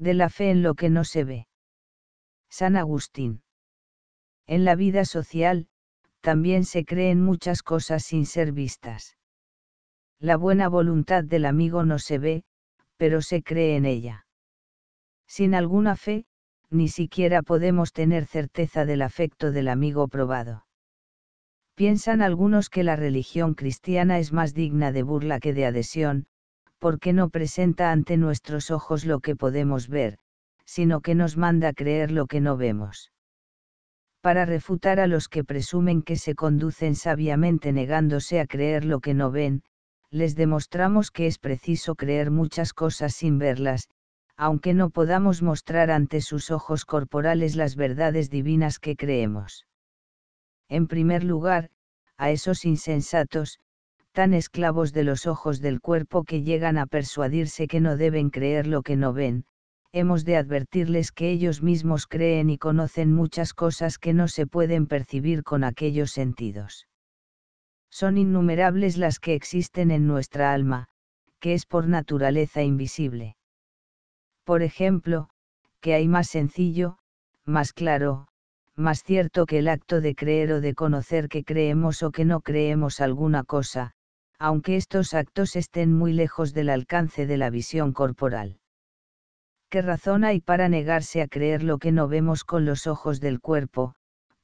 de la fe en lo que no se ve. San Agustín. En la vida social, también se creen muchas cosas sin ser vistas. La buena voluntad del amigo no se ve, pero se cree en ella. Sin alguna fe, ni siquiera podemos tener certeza del afecto del amigo probado. Piensan algunos que la religión cristiana es más digna de burla que de adhesión, porque no presenta ante nuestros ojos lo que podemos ver, sino que nos manda creer lo que no vemos. Para refutar a los que presumen que se conducen sabiamente negándose a creer lo que no ven, les demostramos que es preciso creer muchas cosas sin verlas, aunque no podamos mostrar ante sus ojos corporales las verdades divinas que creemos. En primer lugar, a esos insensatos, tan esclavos de los ojos del cuerpo que llegan a persuadirse que no deben creer lo que no ven, hemos de advertirles que ellos mismos creen y conocen muchas cosas que no se pueden percibir con aquellos sentidos. Son innumerables las que existen en nuestra alma, que es por naturaleza invisible. Por ejemplo, que hay más sencillo, más claro, más cierto que el acto de creer o de conocer que creemos o que no creemos alguna cosa, aunque estos actos estén muy lejos del alcance de la visión corporal. ¿Qué razón hay para negarse a creer lo que no vemos con los ojos del cuerpo,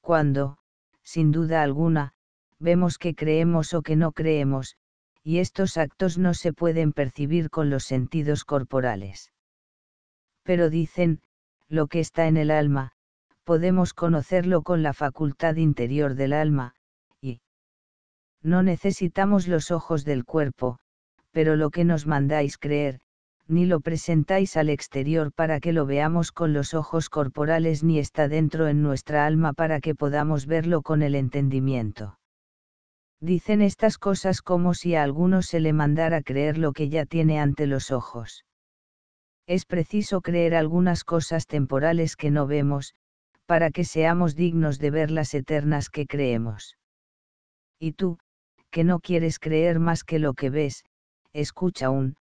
cuando, sin duda alguna, vemos que creemos o que no creemos, y estos actos no se pueden percibir con los sentidos corporales? Pero dicen, lo que está en el alma, podemos conocerlo con la facultad interior del alma, no necesitamos los ojos del cuerpo, pero lo que nos mandáis creer, ni lo presentáis al exterior para que lo veamos con los ojos corporales, ni está dentro en nuestra alma para que podamos verlo con el entendimiento. Dicen estas cosas como si a alguno se le mandara creer lo que ya tiene ante los ojos. Es preciso creer algunas cosas temporales que no vemos, para que seamos dignos de ver las eternas que creemos. Y tú, no quieres creer más que lo que ves, escucha un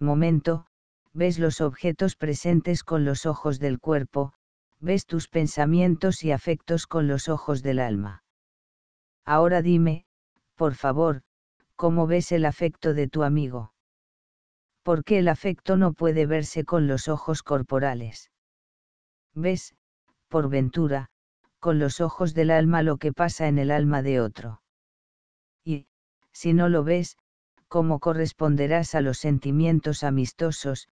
momento, ves los objetos presentes con los ojos del cuerpo, ves tus pensamientos y afectos con los ojos del alma. Ahora dime, por favor, ¿cómo ves el afecto de tu amigo? qué el afecto no puede verse con los ojos corporales. ¿Ves, por ventura, con los ojos del alma lo que pasa en el alma de otro? si no lo ves, ¿cómo corresponderás a los sentimientos amistosos,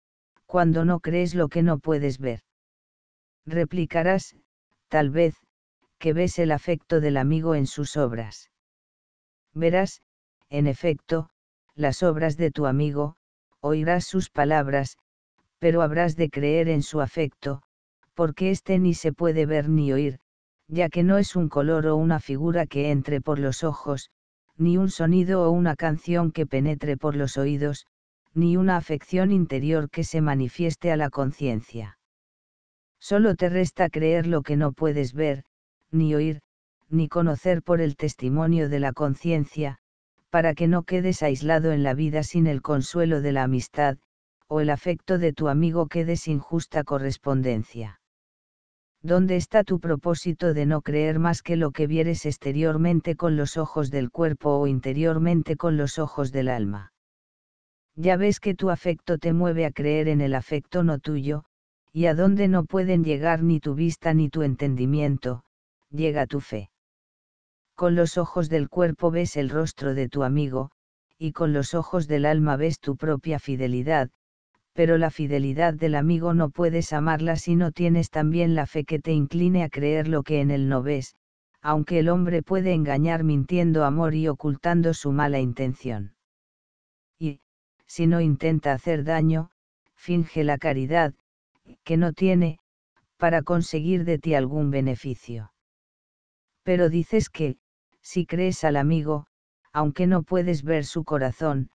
cuando no crees lo que no puedes ver? Replicarás, tal vez, que ves el afecto del amigo en sus obras. Verás, en efecto, las obras de tu amigo, oirás sus palabras, pero habrás de creer en su afecto, porque éste ni se puede ver ni oír, ya que no es un color o una figura que entre por los ojos, ni un sonido o una canción que penetre por los oídos, ni una afección interior que se manifieste a la conciencia. Solo te resta creer lo que no puedes ver, ni oír, ni conocer por el testimonio de la conciencia, para que no quedes aislado en la vida sin el consuelo de la amistad, o el afecto de tu amigo quede sin justa correspondencia. ¿Dónde está tu propósito de no creer más que lo que vieres exteriormente con los ojos del cuerpo o interiormente con los ojos del alma? Ya ves que tu afecto te mueve a creer en el afecto no tuyo, y a donde no pueden llegar ni tu vista ni tu entendimiento, llega tu fe. Con los ojos del cuerpo ves el rostro de tu amigo, y con los ojos del alma ves tu propia fidelidad, pero la fidelidad del amigo no puedes amarla si no tienes también la fe que te incline a creer lo que en él no ves, aunque el hombre puede engañar mintiendo amor y ocultando su mala intención. Y, si no intenta hacer daño, finge la caridad, que no tiene, para conseguir de ti algún beneficio. Pero dices que, si crees al amigo, aunque no puedes ver su corazón,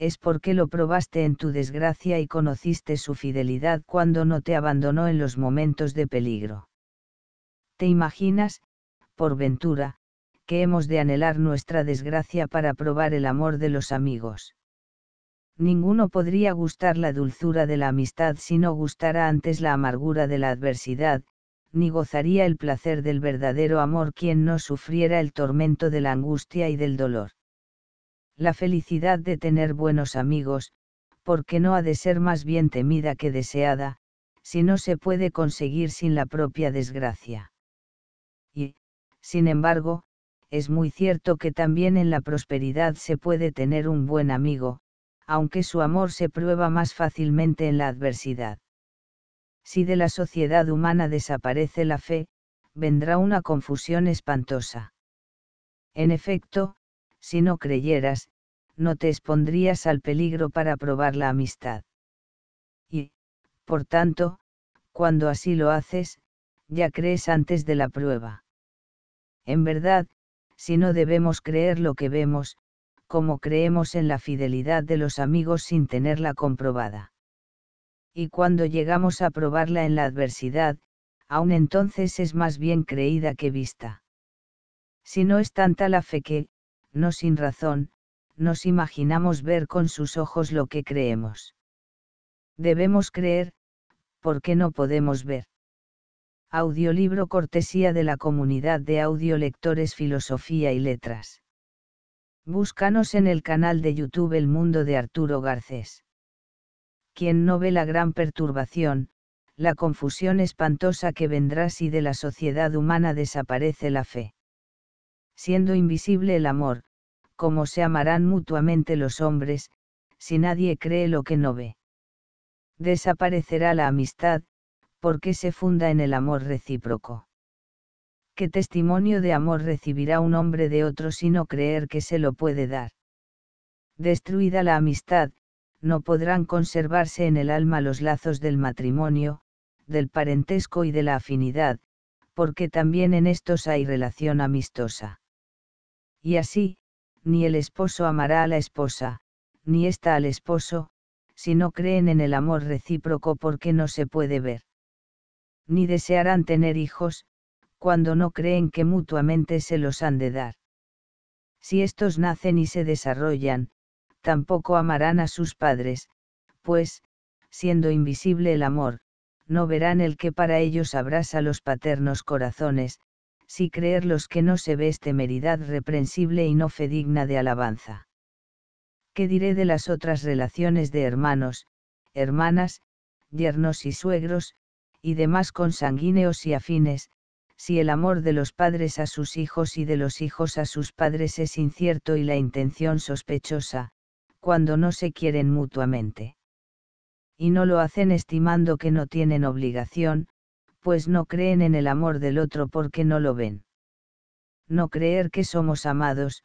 es porque lo probaste en tu desgracia y conociste su fidelidad cuando no te abandonó en los momentos de peligro. ¿Te imaginas, por ventura, que hemos de anhelar nuestra desgracia para probar el amor de los amigos? Ninguno podría gustar la dulzura de la amistad si no gustara antes la amargura de la adversidad, ni gozaría el placer del verdadero amor quien no sufriera el tormento de la angustia y del dolor la felicidad de tener buenos amigos, porque no ha de ser más bien temida que deseada, si no se puede conseguir sin la propia desgracia. Y, sin embargo, es muy cierto que también en la prosperidad se puede tener un buen amigo, aunque su amor se prueba más fácilmente en la adversidad. Si de la sociedad humana desaparece la fe, vendrá una confusión espantosa. En efecto, si no creyeras, no te expondrías al peligro para probar la amistad. Y, por tanto, cuando así lo haces, ya crees antes de la prueba. En verdad, si no debemos creer lo que vemos, como creemos en la fidelidad de los amigos sin tenerla comprobada. Y cuando llegamos a probarla en la adversidad, aún entonces es más bien creída que vista. Si no es tanta la fe que, no sin razón, nos imaginamos ver con sus ojos lo que creemos. Debemos creer, porque no podemos ver. Audiolibro cortesía de la comunidad de audiolectores Filosofía y Letras. Búscanos en el canal de YouTube El Mundo de Arturo Garcés. Quien no ve la gran perturbación, la confusión espantosa que vendrá si de la sociedad humana desaparece la fe. Siendo invisible el amor, cómo se amarán mutuamente los hombres, si nadie cree lo que no ve. Desaparecerá la amistad, porque se funda en el amor recíproco. ¿Qué testimonio de amor recibirá un hombre de otro si no creer que se lo puede dar? Destruida la amistad, no podrán conservarse en el alma los lazos del matrimonio, del parentesco y de la afinidad, porque también en estos hay relación amistosa. Y así, ni el esposo amará a la esposa, ni esta al esposo, si no creen en el amor recíproco porque no se puede ver. Ni desearán tener hijos, cuando no creen que mutuamente se los han de dar. Si estos nacen y se desarrollan, tampoco amarán a sus padres, pues, siendo invisible el amor, no verán el que para ellos abrasa los paternos corazones, si creer los que no se ve es temeridad reprensible y no fe digna de alabanza. ¿Qué diré de las otras relaciones de hermanos, hermanas, yernos y suegros, y demás consanguíneos y afines, si el amor de los padres a sus hijos y de los hijos a sus padres es incierto y la intención sospechosa, cuando no se quieren mutuamente. Y no lo hacen estimando que no tienen obligación, pues no creen en el amor del otro porque no lo ven. No creer que somos amados,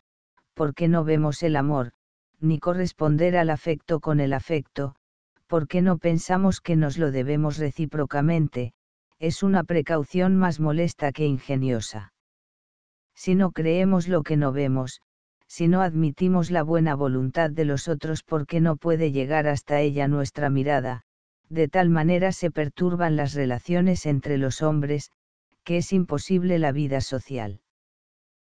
porque no vemos el amor, ni corresponder al afecto con el afecto, porque no pensamos que nos lo debemos recíprocamente, es una precaución más molesta que ingeniosa. Si no creemos lo que no vemos, si no admitimos la buena voluntad de los otros porque no puede llegar hasta ella nuestra mirada, de tal manera se perturban las relaciones entre los hombres, que es imposible la vida social.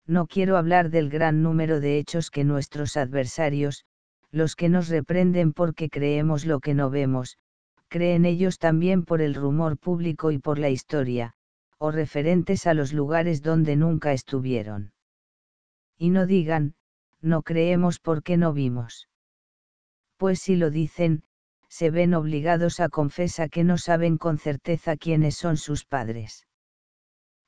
No quiero hablar del gran número de hechos que nuestros adversarios, los que nos reprenden porque creemos lo que no vemos, creen ellos también por el rumor público y por la historia, o referentes a los lugares donde nunca estuvieron. Y no digan, no creemos porque no vimos. Pues si lo dicen, se ven obligados a confesar que no saben con certeza quiénes son sus padres.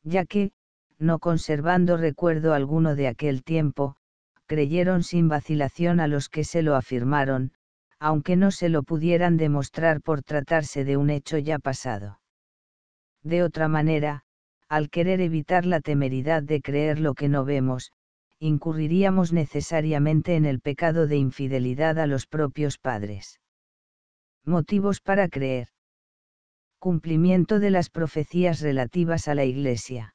Ya que, no conservando recuerdo alguno de aquel tiempo, creyeron sin vacilación a los que se lo afirmaron, aunque no se lo pudieran demostrar por tratarse de un hecho ya pasado. De otra manera, al querer evitar la temeridad de creer lo que no vemos, incurriríamos necesariamente en el pecado de infidelidad a los propios padres. Motivos para creer. Cumplimiento de las profecías relativas a la Iglesia.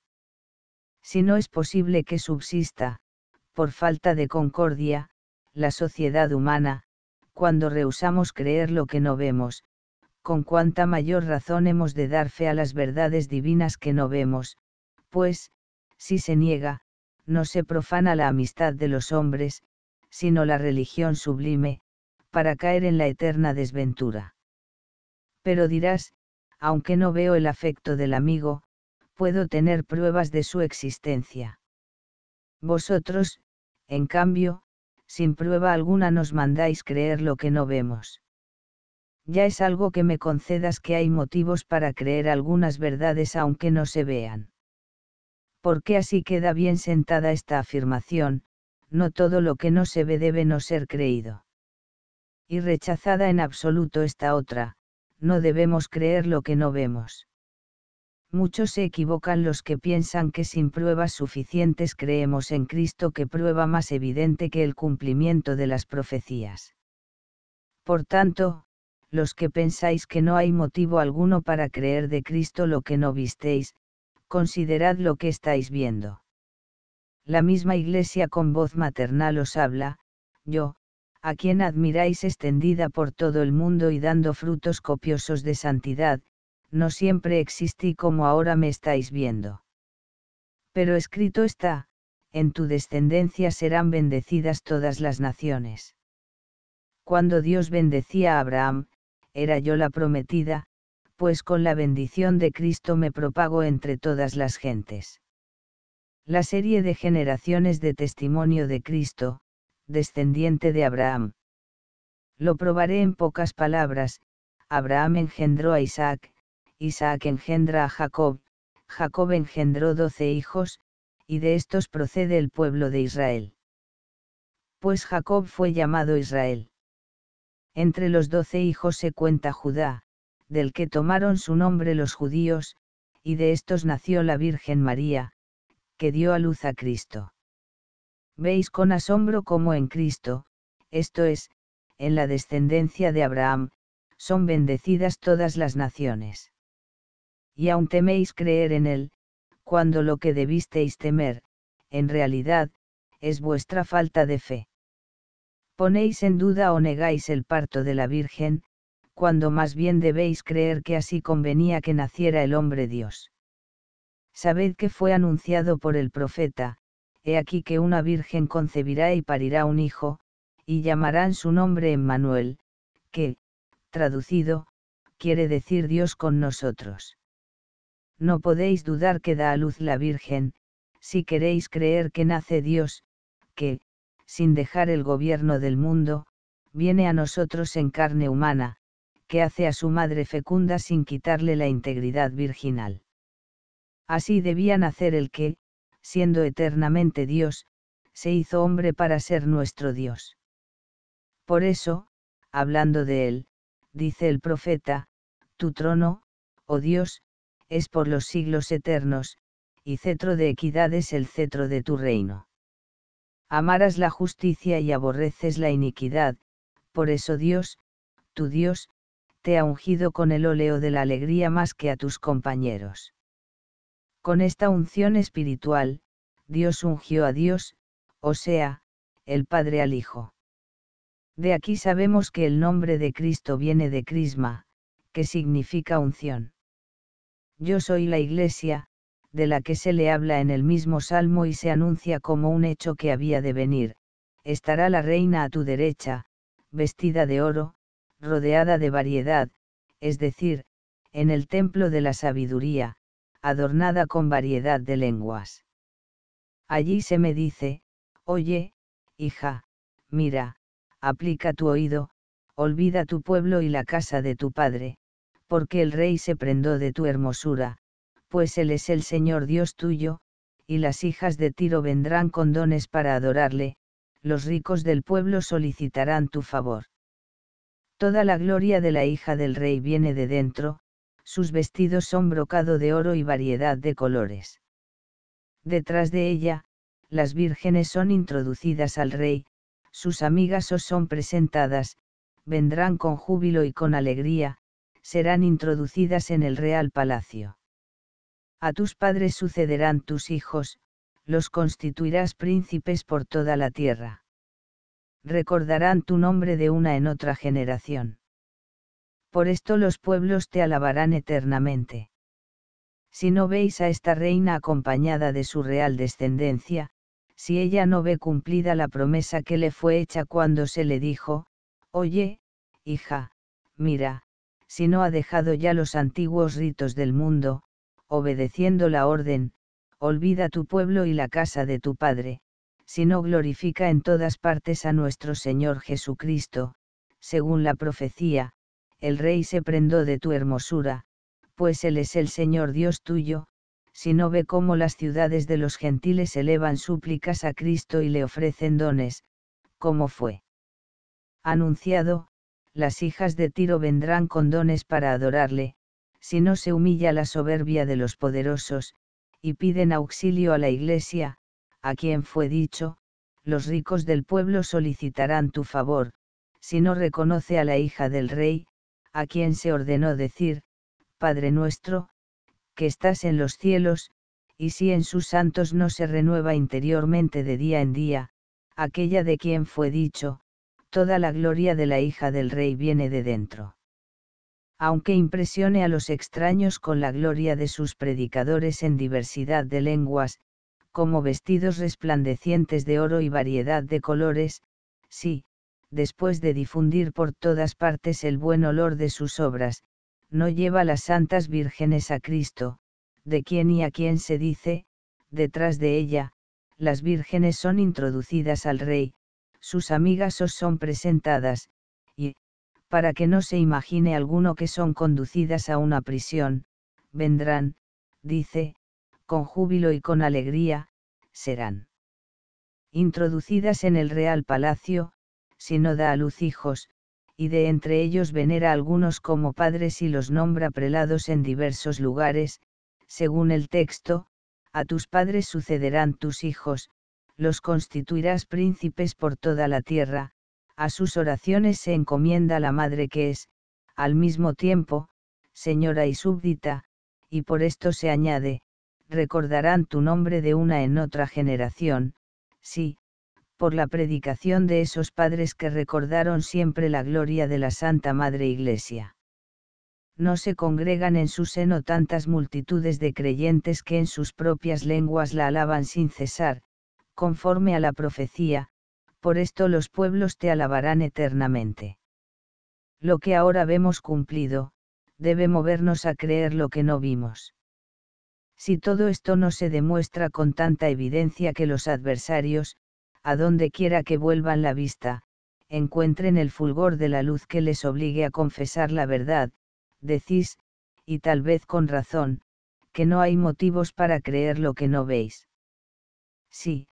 Si no es posible que subsista, por falta de concordia, la sociedad humana, cuando rehusamos creer lo que no vemos, con cuánta mayor razón hemos de dar fe a las verdades divinas que no vemos, pues, si se niega, no se profana la amistad de los hombres, sino la religión sublime, para caer en la eterna desventura. Pero dirás, aunque no veo el afecto del amigo, puedo tener pruebas de su existencia. Vosotros, en cambio, sin prueba alguna nos mandáis creer lo que no vemos. Ya es algo que me concedas que hay motivos para creer algunas verdades aunque no se vean. Porque así queda bien sentada esta afirmación, no todo lo que no se ve debe no ser creído y rechazada en absoluto esta otra, no debemos creer lo que no vemos. Muchos se equivocan los que piensan que sin pruebas suficientes creemos en Cristo que prueba más evidente que el cumplimiento de las profecías. Por tanto, los que pensáis que no hay motivo alguno para creer de Cristo lo que no visteis, considerad lo que estáis viendo. La misma Iglesia con voz maternal os habla, yo, a quien admiráis extendida por todo el mundo y dando frutos copiosos de santidad, no siempre existí como ahora me estáis viendo. Pero escrito está, en tu descendencia serán bendecidas todas las naciones. Cuando Dios bendecía a Abraham, era yo la prometida, pues con la bendición de Cristo me propago entre todas las gentes. La serie de generaciones de testimonio de Cristo, descendiente de Abraham. Lo probaré en pocas palabras, Abraham engendró a Isaac, Isaac engendra a Jacob, Jacob engendró doce hijos, y de estos procede el pueblo de Israel. Pues Jacob fue llamado Israel. Entre los doce hijos se cuenta Judá, del que tomaron su nombre los judíos, y de estos nació la Virgen María, que dio a luz a Cristo. Veis con asombro cómo en Cristo, esto es, en la descendencia de Abraham, son bendecidas todas las naciones. Y aun teméis creer en él, cuando lo que debisteis temer, en realidad, es vuestra falta de fe. Ponéis en duda o negáis el parto de la Virgen, cuando más bien debéis creer que así convenía que naciera el hombre Dios. Sabed que fue anunciado por el profeta, he aquí que una virgen concebirá y parirá un hijo, y llamarán su nombre Emmanuel, que, traducido, quiere decir Dios con nosotros. No podéis dudar que da a luz la Virgen, si queréis creer que nace Dios, que, sin dejar el gobierno del mundo, viene a nosotros en carne humana, que hace a su madre fecunda sin quitarle la integridad virginal. Así debía nacer el que, siendo eternamente Dios, se hizo hombre para ser nuestro Dios. Por eso, hablando de él, dice el profeta, tu trono, oh Dios, es por los siglos eternos, y cetro de equidad es el cetro de tu reino. Amaras la justicia y aborreces la iniquidad, por eso Dios, tu Dios, te ha ungido con el óleo de la alegría más que a tus compañeros. Con esta unción espiritual, Dios ungió a Dios, o sea, el Padre al Hijo. De aquí sabemos que el nombre de Cristo viene de Crisma, que significa unción. Yo soy la iglesia, de la que se le habla en el mismo salmo y se anuncia como un hecho que había de venir, estará la reina a tu derecha, vestida de oro, rodeada de variedad, es decir, en el templo de la sabiduría, adornada con variedad de lenguas. Allí se me dice, oye, hija, mira, aplica tu oído, olvida tu pueblo y la casa de tu padre, porque el rey se prendó de tu hermosura, pues él es el Señor Dios tuyo, y las hijas de Tiro vendrán con dones para adorarle, los ricos del pueblo solicitarán tu favor. Toda la gloria de la hija del rey viene de dentro, sus vestidos son brocado de oro y variedad de colores. Detrás de ella, las vírgenes son introducidas al rey, sus amigas os son presentadas, vendrán con júbilo y con alegría, serán introducidas en el real palacio. A tus padres sucederán tus hijos, los constituirás príncipes por toda la tierra. Recordarán tu nombre de una en otra generación por esto los pueblos te alabarán eternamente. Si no veis a esta reina acompañada de su real descendencia, si ella no ve cumplida la promesa que le fue hecha cuando se le dijo, Oye, hija, mira, si no ha dejado ya los antiguos ritos del mundo, obedeciendo la orden, olvida tu pueblo y la casa de tu padre, si no glorifica en todas partes a nuestro Señor Jesucristo, según la profecía, el rey se prendó de tu hermosura, pues él es el Señor Dios tuyo, si no ve cómo las ciudades de los gentiles elevan súplicas a Cristo y le ofrecen dones, como fue anunciado, las hijas de Tiro vendrán con dones para adorarle, si no se humilla la soberbia de los poderosos, y piden auxilio a la iglesia, a quien fue dicho, los ricos del pueblo solicitarán tu favor, si no reconoce a la hija del rey, a quien se ordenó decir, Padre nuestro, que estás en los cielos, y si en sus santos no se renueva interiormente de día en día, aquella de quien fue dicho, toda la gloria de la hija del rey viene de dentro. Aunque impresione a los extraños con la gloria de sus predicadores en diversidad de lenguas, como vestidos resplandecientes de oro y variedad de colores, sí, después de difundir por todas partes el buen olor de sus obras, no lleva las santas vírgenes a Cristo, de quien y a quien se dice, detrás de ella, las vírgenes son introducidas al rey, sus amigas os son presentadas, y, para que no se imagine alguno que son conducidas a una prisión, vendrán, dice, con júbilo y con alegría, serán introducidas en el real palacio, si no da a luz hijos, y de entre ellos venera algunos como padres y los nombra prelados en diversos lugares, según el texto, a tus padres sucederán tus hijos, los constituirás príncipes por toda la tierra, a sus oraciones se encomienda la madre que es, al mismo tiempo, señora y súbdita, y por esto se añade, recordarán tu nombre de una en otra generación, sí, por la predicación de esos padres que recordaron siempre la gloria de la Santa Madre Iglesia. No se congregan en su seno tantas multitudes de creyentes que en sus propias lenguas la alaban sin cesar, conforme a la profecía, por esto los pueblos te alabarán eternamente. Lo que ahora vemos cumplido, debe movernos a creer lo que no vimos. Si todo esto no se demuestra con tanta evidencia que los adversarios, a donde quiera que vuelvan la vista, encuentren el fulgor de la luz que les obligue a confesar la verdad, decís, y tal vez con razón, que no hay motivos para creer lo que no veis. Sí,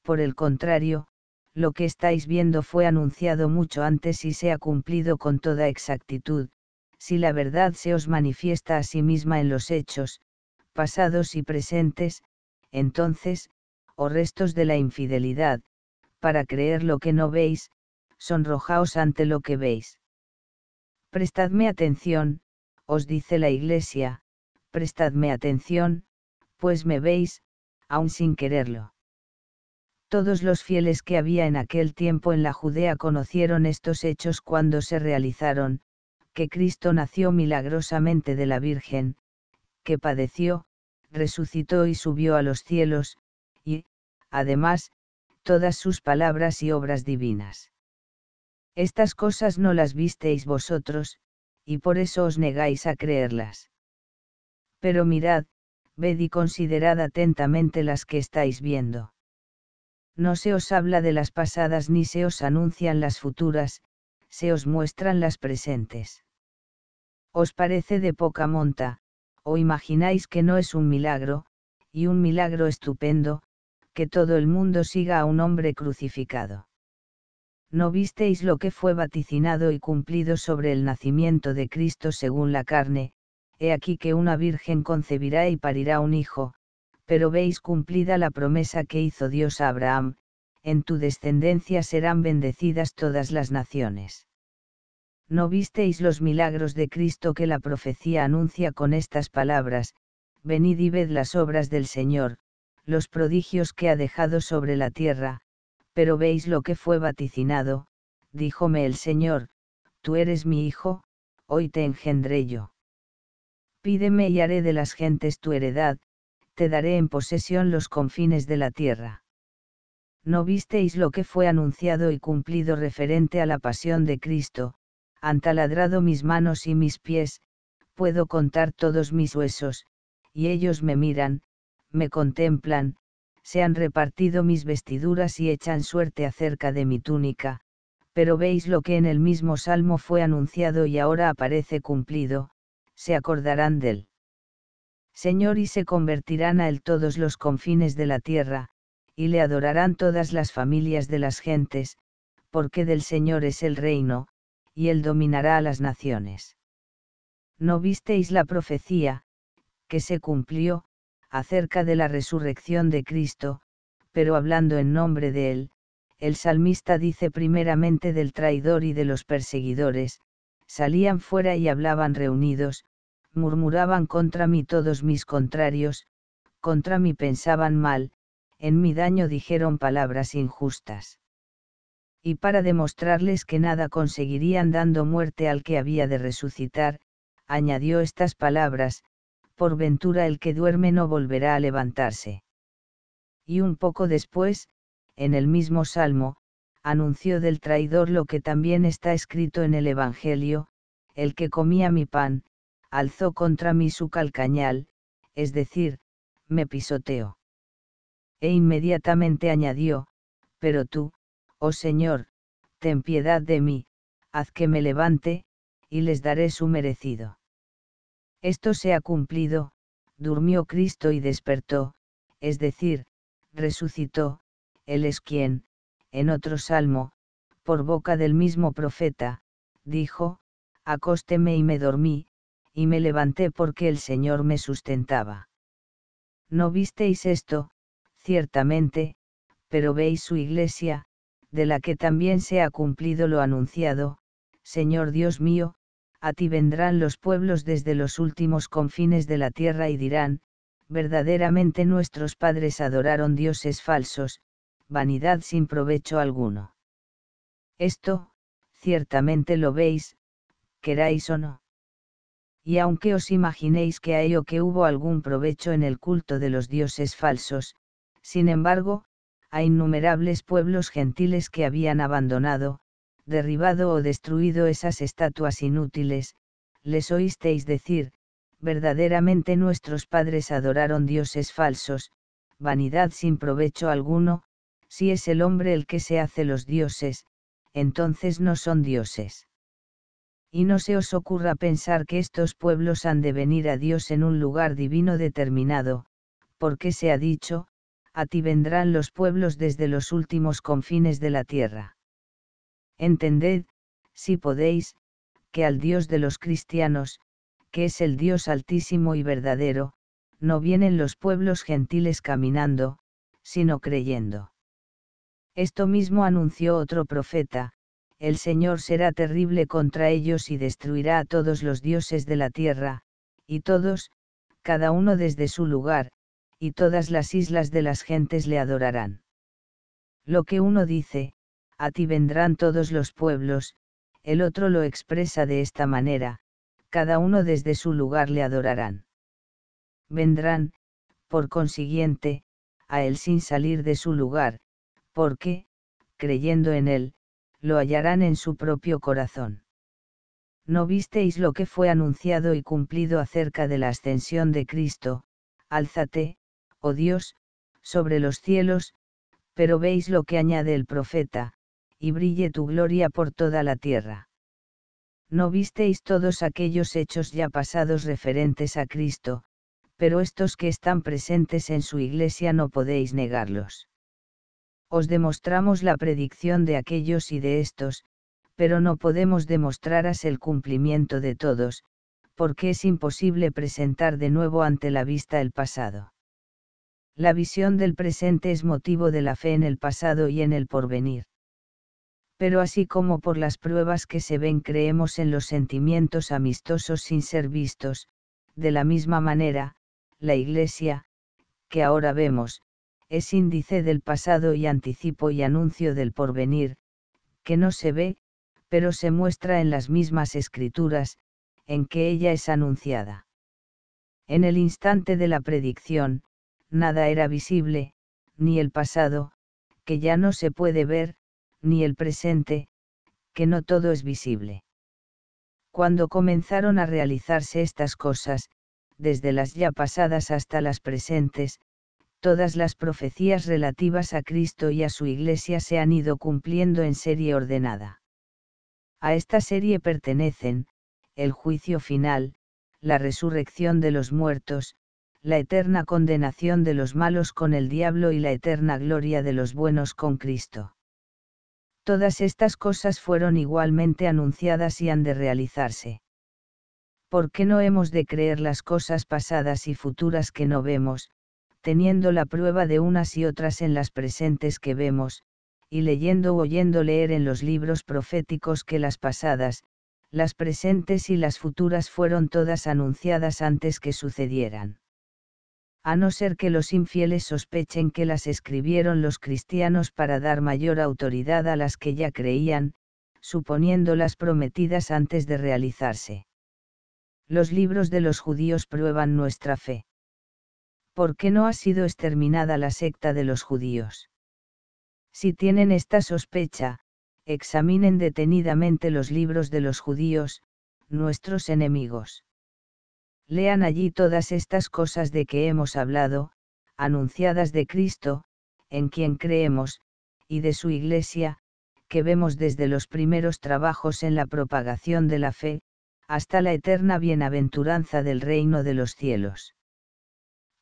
por el contrario, lo que estáis viendo fue anunciado mucho antes y se ha cumplido con toda exactitud, si la verdad se os manifiesta a sí misma en los hechos, pasados y presentes, entonces, o restos de la infidelidad, para creer lo que no veis, sonrojaos ante lo que veis. Prestadme atención, os dice la Iglesia, prestadme atención, pues me veis, aun sin quererlo. Todos los fieles que había en aquel tiempo en la Judea conocieron estos hechos cuando se realizaron, que Cristo nació milagrosamente de la Virgen, que padeció, resucitó y subió a los cielos, y, además, todas sus palabras y obras divinas. Estas cosas no las visteis vosotros, y por eso os negáis a creerlas. Pero mirad, ved y considerad atentamente las que estáis viendo. No se os habla de las pasadas ni se os anuncian las futuras, se os muestran las presentes. Os parece de poca monta, o imagináis que no es un milagro, y un milagro estupendo, que todo el mundo siga a un hombre crucificado. ¿No visteis lo que fue vaticinado y cumplido sobre el nacimiento de Cristo según la carne? He aquí que una virgen concebirá y parirá un hijo, pero veis cumplida la promesa que hizo Dios a Abraham, en tu descendencia serán bendecidas todas las naciones. ¿No visteis los milagros de Cristo que la profecía anuncia con estas palabras? Venid y ved las obras del Señor, los prodigios que ha dejado sobre la tierra, pero veis lo que fue vaticinado, díjome el Señor, tú eres mi hijo, hoy te engendré yo. Pídeme y haré de las gentes tu heredad, te daré en posesión los confines de la tierra. No visteis lo que fue anunciado y cumplido referente a la pasión de Cristo, han taladrado mis manos y mis pies, puedo contar todos mis huesos, y ellos me miran, me contemplan, se han repartido mis vestiduras y echan suerte acerca de mi túnica, pero veis lo que en el mismo salmo fue anunciado y ahora aparece cumplido, se acordarán del Señor y se convertirán a él todos los confines de la tierra, y le adorarán todas las familias de las gentes, porque del Señor es el reino, y él dominará a las naciones. ¿No visteis la profecía, que se cumplió, acerca de la resurrección de Cristo, pero hablando en nombre de él, el salmista dice primeramente del traidor y de los perseguidores, salían fuera y hablaban reunidos, murmuraban contra mí todos mis contrarios, contra mí pensaban mal, en mi daño dijeron palabras injustas. Y para demostrarles que nada conseguirían dando muerte al que había de resucitar, añadió estas palabras, por ventura el que duerme no volverá a levantarse. Y un poco después, en el mismo Salmo, anunció del traidor lo que también está escrito en el Evangelio, el que comía mi pan, alzó contra mí su calcañal, es decir, me pisoteó. E inmediatamente añadió, pero tú, oh Señor, ten piedad de mí, haz que me levante, y les daré su merecido. Esto se ha cumplido, durmió Cristo y despertó, es decir, resucitó, Él es quien, en otro salmo, por boca del mismo profeta, dijo, acósteme y me dormí, y me levanté porque el Señor me sustentaba. No visteis esto, ciertamente, pero veis su iglesia, de la que también se ha cumplido lo anunciado, Señor Dios mío, a ti vendrán los pueblos desde los últimos confines de la tierra y dirán, verdaderamente nuestros padres adoraron dioses falsos, vanidad sin provecho alguno. Esto, ciertamente lo veis, queráis o no. Y aunque os imaginéis que hay o que hubo algún provecho en el culto de los dioses falsos, sin embargo, a innumerables pueblos gentiles que habían abandonado, derribado o destruido esas estatuas inútiles, les oísteis decir, verdaderamente nuestros padres adoraron dioses falsos, vanidad sin provecho alguno, si es el hombre el que se hace los dioses, entonces no son dioses. Y no se os ocurra pensar que estos pueblos han de venir a Dios en un lugar divino determinado, porque se ha dicho, a ti vendrán los pueblos desde los últimos confines de la tierra. Entended, si podéis, que al Dios de los cristianos, que es el Dios altísimo y verdadero, no vienen los pueblos gentiles caminando, sino creyendo. Esto mismo anunció otro profeta, el Señor será terrible contra ellos y destruirá a todos los dioses de la tierra, y todos, cada uno desde su lugar, y todas las islas de las gentes le adorarán. Lo que uno dice, a ti vendrán todos los pueblos, el otro lo expresa de esta manera, cada uno desde su lugar le adorarán. Vendrán, por consiguiente, a él sin salir de su lugar, porque, creyendo en él, lo hallarán en su propio corazón. ¿No visteis lo que fue anunciado y cumplido acerca de la ascensión de Cristo? alzate, oh Dios, sobre los cielos, pero veis lo que añade el profeta, y brille tu gloria por toda la tierra. No visteis todos aquellos hechos ya pasados referentes a Cristo, pero estos que están presentes en su iglesia no podéis negarlos. Os demostramos la predicción de aquellos y de estos, pero no podemos demostraras el cumplimiento de todos, porque es imposible presentar de nuevo ante la vista el pasado. La visión del presente es motivo de la fe en el pasado y en el porvenir pero así como por las pruebas que se ven creemos en los sentimientos amistosos sin ser vistos, de la misma manera, la Iglesia, que ahora vemos, es índice del pasado y anticipo y anuncio del porvenir, que no se ve, pero se muestra en las mismas escrituras, en que ella es anunciada. En el instante de la predicción, nada era visible, ni el pasado, que ya no se puede ver, ni el presente, que no todo es visible. Cuando comenzaron a realizarse estas cosas, desde las ya pasadas hasta las presentes, todas las profecías relativas a Cristo y a su Iglesia se han ido cumpliendo en serie ordenada. A esta serie pertenecen, el juicio final, la resurrección de los muertos, la eterna condenación de los malos con el diablo y la eterna gloria de los buenos con Cristo. Todas estas cosas fueron igualmente anunciadas y han de realizarse. ¿Por qué no hemos de creer las cosas pasadas y futuras que no vemos, teniendo la prueba de unas y otras en las presentes que vemos, y leyendo o oyendo leer en los libros proféticos que las pasadas, las presentes y las futuras fueron todas anunciadas antes que sucedieran? a no ser que los infieles sospechen que las escribieron los cristianos para dar mayor autoridad a las que ya creían, suponiéndolas prometidas antes de realizarse. Los libros de los judíos prueban nuestra fe. ¿Por qué no ha sido exterminada la secta de los judíos? Si tienen esta sospecha, examinen detenidamente los libros de los judíos, nuestros enemigos. Lean allí todas estas cosas de que hemos hablado, anunciadas de Cristo, en quien creemos, y de su Iglesia, que vemos desde los primeros trabajos en la propagación de la fe, hasta la eterna bienaventuranza del reino de los cielos.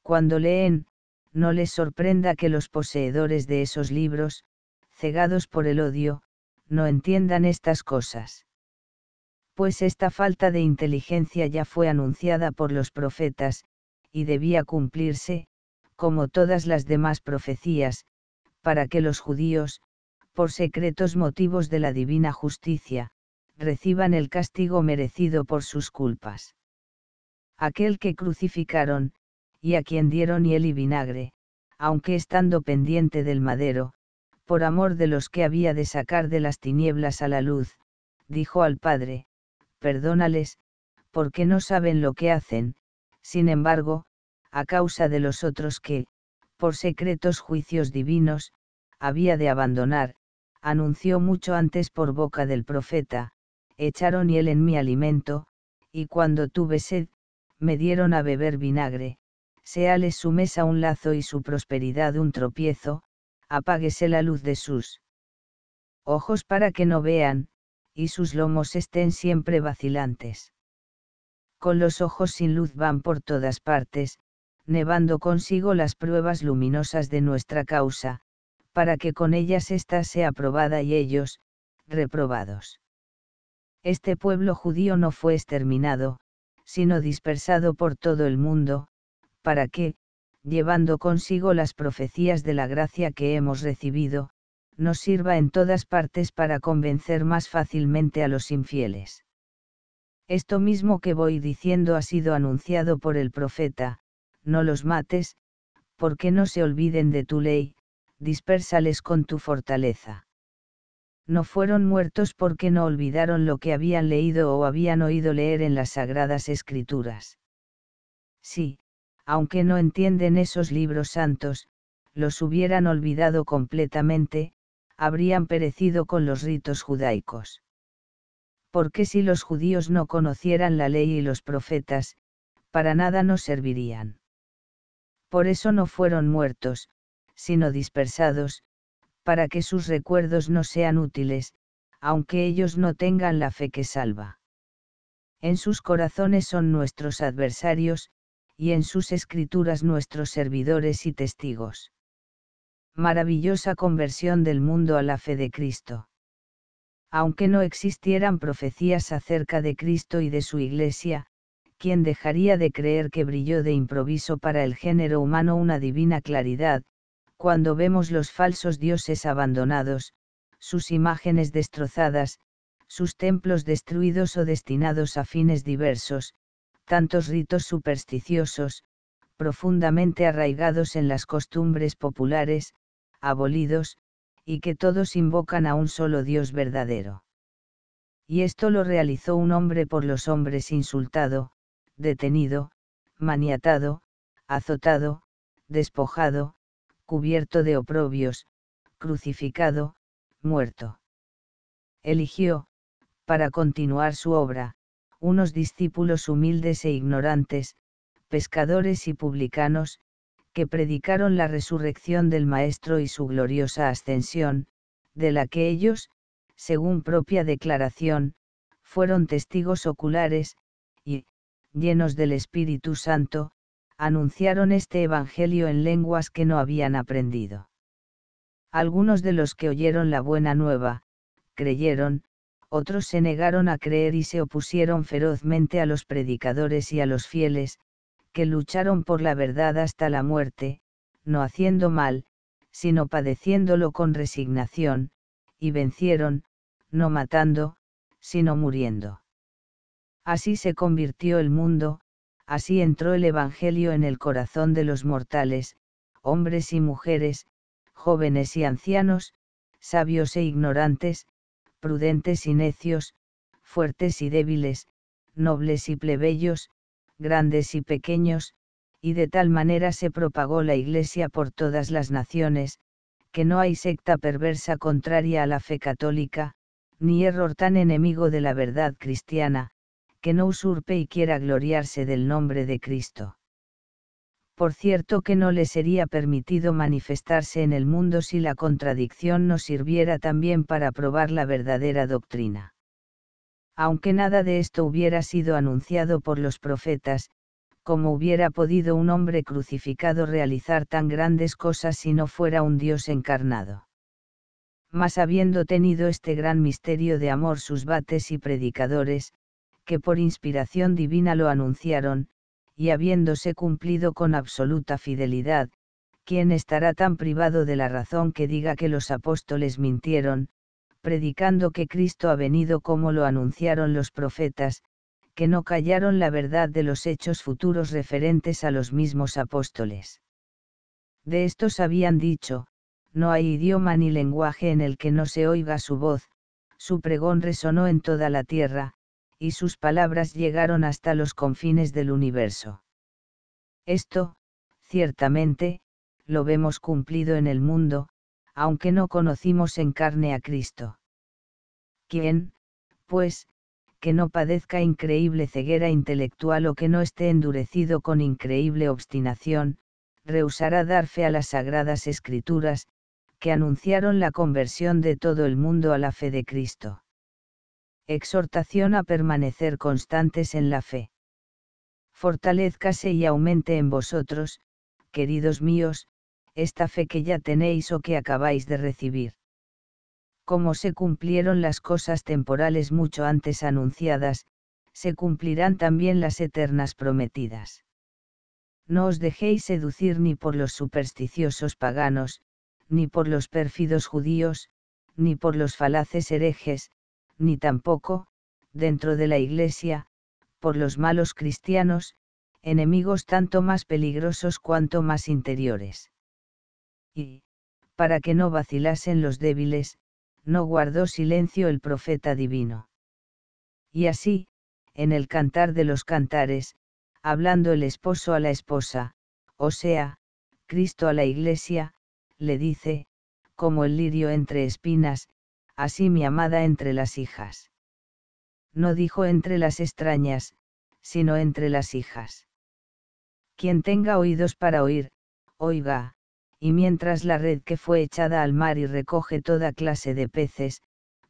Cuando leen, no les sorprenda que los poseedores de esos libros, cegados por el odio, no entiendan estas cosas pues esta falta de inteligencia ya fue anunciada por los profetas, y debía cumplirse, como todas las demás profecías, para que los judíos, por secretos motivos de la divina justicia, reciban el castigo merecido por sus culpas. Aquel que crucificaron, y a quien dieron hiel y vinagre, aunque estando pendiente del madero, por amor de los que había de sacar de las tinieblas a la luz, dijo al Padre, perdónales, porque no saben lo que hacen, sin embargo, a causa de los otros que, por secretos juicios divinos, había de abandonar, anunció mucho antes por boca del profeta, echaron hiel en mi alimento, y cuando tuve sed, me dieron a beber vinagre, seales su mesa un lazo y su prosperidad un tropiezo, apáguese la luz de sus ojos para que no vean, y sus lomos estén siempre vacilantes. Con los ojos sin luz van por todas partes, nevando consigo las pruebas luminosas de nuestra causa, para que con ellas ésta sea aprobada y ellos, reprobados. Este pueblo judío no fue exterminado, sino dispersado por todo el mundo, para que, llevando consigo las profecías de la gracia que hemos recibido, nos sirva en todas partes para convencer más fácilmente a los infieles. Esto mismo que voy diciendo ha sido anunciado por el profeta, no los mates, porque no se olviden de tu ley, dispersales con tu fortaleza. No fueron muertos porque no olvidaron lo que habían leído o habían oído leer en las sagradas escrituras. Sí, aunque no entienden esos libros santos, los hubieran olvidado completamente, habrían perecido con los ritos judaicos. Porque si los judíos no conocieran la ley y los profetas, para nada nos servirían. Por eso no fueron muertos, sino dispersados, para que sus recuerdos no sean útiles, aunque ellos no tengan la fe que salva. En sus corazones son nuestros adversarios, y en sus escrituras nuestros servidores y testigos maravillosa conversión del mundo a la fe de Cristo. Aunque no existieran profecías acerca de Cristo y de su Iglesia, ¿quién dejaría de creer que brilló de improviso para el género humano una divina claridad, cuando vemos los falsos dioses abandonados, sus imágenes destrozadas, sus templos destruidos o destinados a fines diversos, tantos ritos supersticiosos, profundamente arraigados en las costumbres populares, abolidos, y que todos invocan a un solo Dios verdadero. Y esto lo realizó un hombre por los hombres insultado, detenido, maniatado, azotado, despojado, cubierto de oprobios, crucificado, muerto. Eligió, para continuar su obra, unos discípulos humildes e ignorantes, pescadores y publicanos, que predicaron la resurrección del Maestro y su gloriosa ascensión, de la que ellos, según propia declaración, fueron testigos oculares, y, llenos del Espíritu Santo, anunciaron este Evangelio en lenguas que no habían aprendido. Algunos de los que oyeron la buena nueva, creyeron, otros se negaron a creer y se opusieron ferozmente a los predicadores y a los fieles, que lucharon por la verdad hasta la muerte, no haciendo mal, sino padeciéndolo con resignación, y vencieron, no matando, sino muriendo. Así se convirtió el mundo, así entró el Evangelio en el corazón de los mortales, hombres y mujeres, jóvenes y ancianos, sabios e ignorantes, prudentes y necios, fuertes y débiles, nobles y plebeyos, grandes y pequeños, y de tal manera se propagó la Iglesia por todas las naciones, que no hay secta perversa contraria a la fe católica, ni error tan enemigo de la verdad cristiana, que no usurpe y quiera gloriarse del nombre de Cristo. Por cierto que no le sería permitido manifestarse en el mundo si la contradicción no sirviera también para probar la verdadera doctrina aunque nada de esto hubiera sido anunciado por los profetas, ¿cómo hubiera podido un hombre crucificado realizar tan grandes cosas si no fuera un Dios encarnado. Mas habiendo tenido este gran misterio de amor sus bates y predicadores, que por inspiración divina lo anunciaron, y habiéndose cumplido con absoluta fidelidad, ¿quién estará tan privado de la razón que diga que los apóstoles mintieron, predicando que Cristo ha venido como lo anunciaron los profetas, que no callaron la verdad de los hechos futuros referentes a los mismos apóstoles. De estos habían dicho, no hay idioma ni lenguaje en el que no se oiga su voz, su pregón resonó en toda la tierra, y sus palabras llegaron hasta los confines del universo. Esto, ciertamente, lo vemos cumplido en el mundo, aunque no conocimos en carne a Cristo. ¿Quién, pues, que no padezca increíble ceguera intelectual o que no esté endurecido con increíble obstinación, rehusará dar fe a las sagradas escrituras, que anunciaron la conversión de todo el mundo a la fe de Cristo. Exhortación a permanecer constantes en la fe. Fortalezcase y aumente en vosotros, queridos míos, esta fe que ya tenéis o que acabáis de recibir. Como se cumplieron las cosas temporales mucho antes anunciadas, se cumplirán también las eternas prometidas. No os dejéis seducir ni por los supersticiosos paganos, ni por los pérfidos judíos, ni por los falaces herejes, ni tampoco, dentro de la Iglesia, por los malos cristianos, enemigos tanto más peligrosos cuanto más interiores y, para que no vacilasen los débiles, no guardó silencio el profeta divino. Y así, en el cantar de los cantares, hablando el esposo a la esposa, o sea, Cristo a la iglesia, le dice, como el lirio entre espinas, así mi amada entre las hijas. No dijo entre las extrañas, sino entre las hijas. Quien tenga oídos para oír, oiga, y mientras la red que fue echada al mar y recoge toda clase de peces,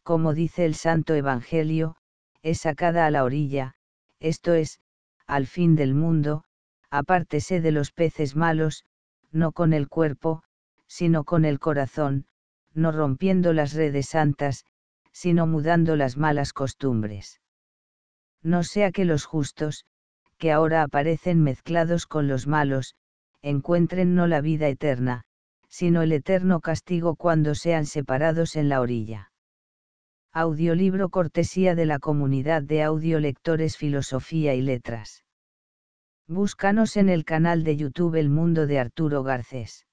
como dice el Santo Evangelio, es sacada a la orilla, esto es, al fin del mundo, apártese de los peces malos, no con el cuerpo, sino con el corazón, no rompiendo las redes santas, sino mudando las malas costumbres. No sea que los justos, que ahora aparecen mezclados con los malos, encuentren no la vida eterna, sino el eterno castigo cuando sean separados en la orilla. Audiolibro cortesía de la comunidad de audiolectores Filosofía y Letras. Búscanos en el canal de YouTube El Mundo de Arturo Garcés.